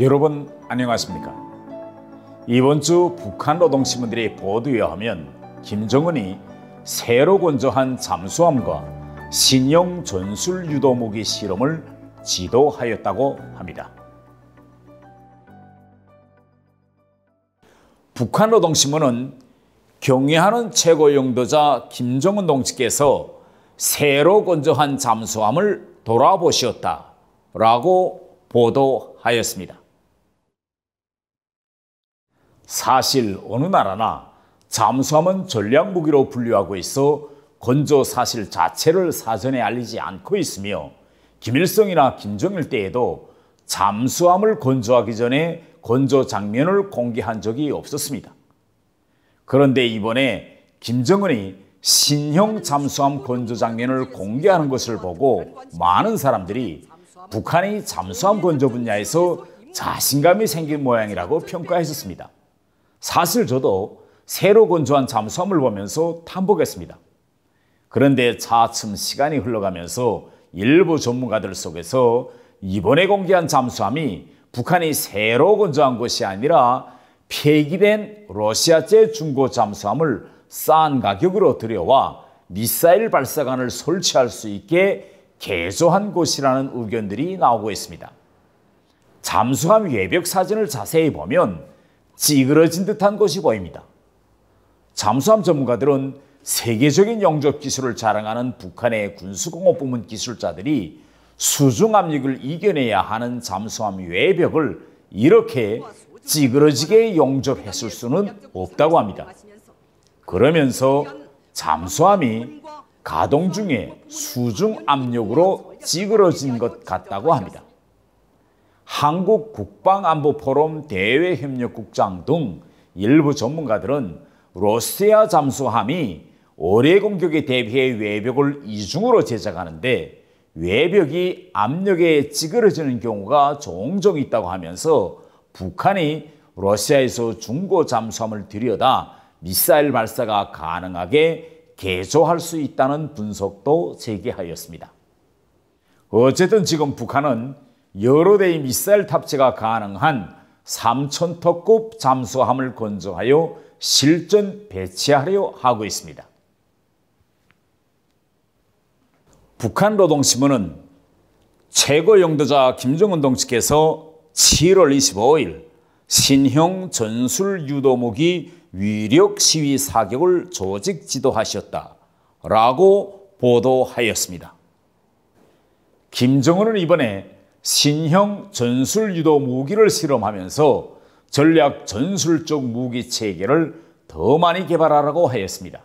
여러분 안녕하십니까? 이번 주 북한 노동신문들이 보도에 하면 김정은이 새로 건조한 잠수함과 신형 전술 유도 무기 실험을 지도하였다고 합니다. 북한 노동신문은 경외하는 최고 용도자 김정은 동지께서 새로 건조한 잠수함을 돌아보셨다라고 보도하였습니다. 사실 어느 나라나 잠수함은 전략무기로 분류하고 있어 건조 사실 자체를 사전에 알리지 않고 있으며 김일성이나 김정일 때에도 잠수함을 건조하기 전에 건조 장면을 공개한 적이 없었습니다. 그런데 이번에 김정은이 신형 잠수함 건조 장면을 공개하는 것을 보고 많은 사람들이 북한이 잠수함 건조 분야에서 자신감이 생긴 모양이라고 평가했었습니다. 사실 저도 새로 건조한 잠수함을 보면서 탐복했습니다. 그런데 차츰 시간이 흘러가면서 일부 전문가들 속에서 이번에 공개한 잠수함이 북한이 새로 건조한 것이 아니라 폐기된 러시아제 중고 잠수함을 싼 가격으로 들여와 미사일 발사관을 설치할 수 있게 개조한 것이라는 의견들이 나오고 있습니다. 잠수함 외벽 사진을 자세히 보면 찌그러진 듯한 것이 보입니다. 잠수함 전문가들은 세계적인 영접 기술을 자랑하는 북한의 군수공업 부문 기술자들이 수중 압력을 이겨내야 하는 잠수함 외벽을 이렇게 찌그러지게 용접했을 수는 없다고 합니다. 그러면서 잠수함이 가동 중에 수중 압력으로 찌그러진 것 같다고 합니다. 한국 국방안보포럼 대외협력국장 등 일부 전문가들은 러시아 잠수함이 오래 공격에 대비해 외벽을 이중으로 제작하는데 외벽이 압력에 찌그러지는 경우가 종종 있다고 하면서 북한이 러시아에서 중고 잠수함을 들여다 미사일 발사가 가능하게 개조할 수 있다는 분석도 제기하였습니다. 어쨌든 지금 북한은 여러 대의 미사일 탑재가 가능한 3천터급 잠수함을 건조하여 실전 배치하려 하고 있습니다. 북한 노동신문은 최고 영도자 김정은 동지께서 7월 25일 신형 전술 유도무기 위력 시위 사격을 조직 지도하셨다라고 보도하였습니다. 김정은은 이번에 신형 전술 유도 무기를 실험하면서 전략 전술적 무기 체계를 더 많이 개발하라고 하였습니다.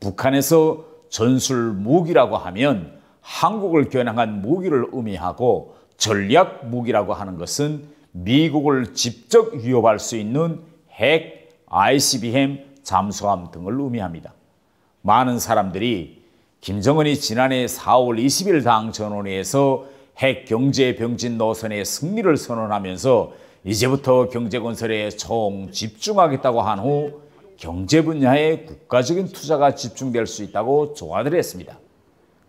북한에서 전술 무기라고 하면 한국을 겨냥한 무기를 의미하고 전략 무기라고 하는 것은 미국을 직접 위협할 수 있는 핵, ICBM, 잠수함 등을 의미합니다. 많은 사람들이 김정은이 지난해 4월 20일 당전원회에서 핵 경제 병진 노선의 승리를 선언하면서 이제부터 경제 건설에 총 집중하겠다고 한 후 경제 분야에 국가적인 투자가 집중될 수 있다고 조언을 했습니다.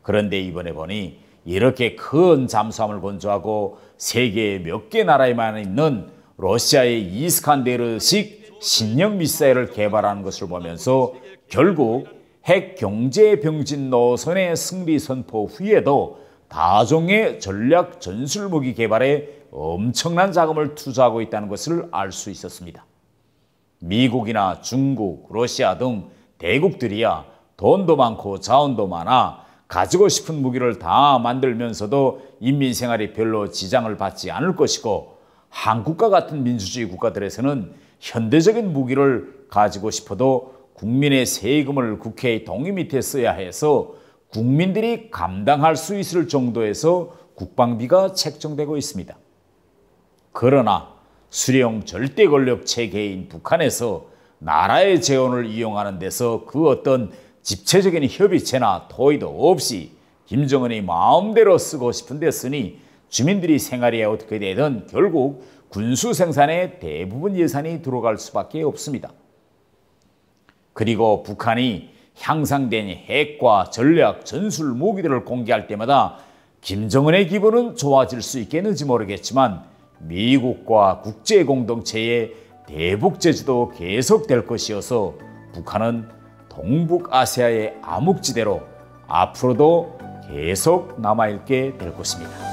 그런데 이번에 보니 이렇게 큰 잠수함을 건조하고 세계 몇 개 나라에만 있는 러시아의 이스칸데르식 신형 미사일을 개발하는 것을 보면서 결국 핵 경제 병진 노선의 승리 선포 후에도 다종의 전략 전술무기 개발에 엄청난 자금을 투자하고 있다는 것을 알 수 있었습니다. 미국이나 중국, 러시아 등 대국들이야 돈도 많고 자원도 많아 가지고 싶은 무기를 다 만들면서도 인민 생활이 별로 지장을 받지 않을 것이고 한국과 같은 민주주의 국가들에서는 현대적인 무기를 가지고 싶어도 국민의 세금을 국회의 동의 밑에 써야 해서 국민들이 감당할 수 있을 정도에서 국방비가 책정되고 있습니다. 그러나 수령 절대 권력 체계인 북한에서 나라의 재원을 이용하는 데서 그 어떤 집체적인 협의체나 토의도 없이 김정은이 마음대로 쓰고 싶은데 쓰니 주민들이 생활이 어떻게 되든 결국 군수 생산에 대부분 예산이 들어갈 수밖에 없습니다. 그리고 북한이 향상된 핵과 전략, 전술 무기들을 공개할 때마다 김정은의 기분은 좋아질 수 있겠는지 모르겠지만 미국과 국제 공동체의 대북 제주도 계속될 것이어서 북한은 동북 아시아의 암흑지대로 앞으로도 계속 남아있게 될 것입니다.